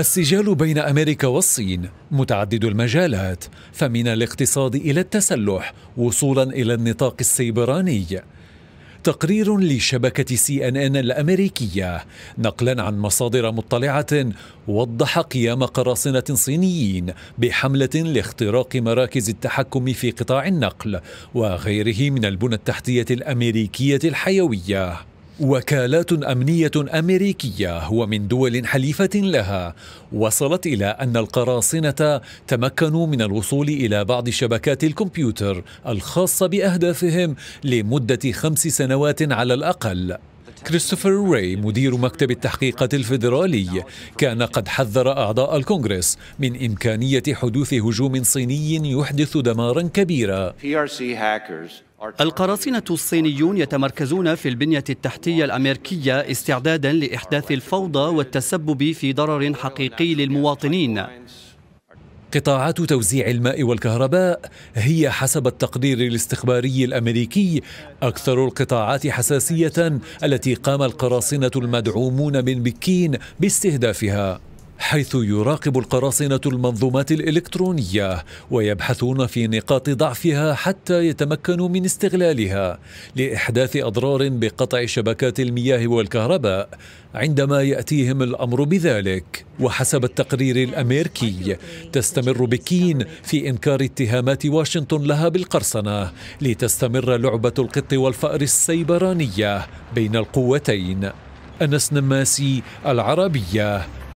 السجال بين امريكا والصين متعدد المجالات فمن الاقتصاد الى التسلح وصولا الى النطاق السيبراني تقرير لشبكة سي ان ان الأمريكية نقلا عن مصادر مطلعة وضح قيام قراصنة صينيين بحملة لاختراق مراكز التحكم في قطاع النقل وغيره من البنى التحتية الأمريكية الحيوية وكالات أمنية أمريكية ومن دول حليفة لها وصلت إلى أن القراصنة تمكنوا من الوصول إلى بعض شبكات الكمبيوتر الخاصة بأهدافهم لمدة خمس سنوات على الأقل كريستوفر راي مدير مكتب التحقيقات الفيدرالي كان قد حذر أعضاء الكونغرس من إمكانية حدوث هجوم صيني يحدث دمارا كبيرا القراصنة الصينيون يتمركزون في البنية التحتية الأمريكية استعدادا لإحداث الفوضى والتسبب في ضرر حقيقي للمواطنين قطاعات توزيع الماء والكهرباء هي حسب التقدير الاستخباري الامريكي اكثر القطاعات حساسيه التي قام القراصنه المدعومون من بكين باستهدافها حيث يراقب القراصنة المنظومات الإلكترونية ويبحثون في نقاط ضعفها حتى يتمكنوا من استغلالها لإحداث أضرار بقطع شبكات المياه والكهرباء عندما يأتيهم الأمر بذلك وحسب التقرير الأمريكي تستمر بكين في إنكار اتهامات واشنطن لها بالقرصنة لتستمر لعبة القط والفأر السيبرانية بين القوتين أنس نماسي العربية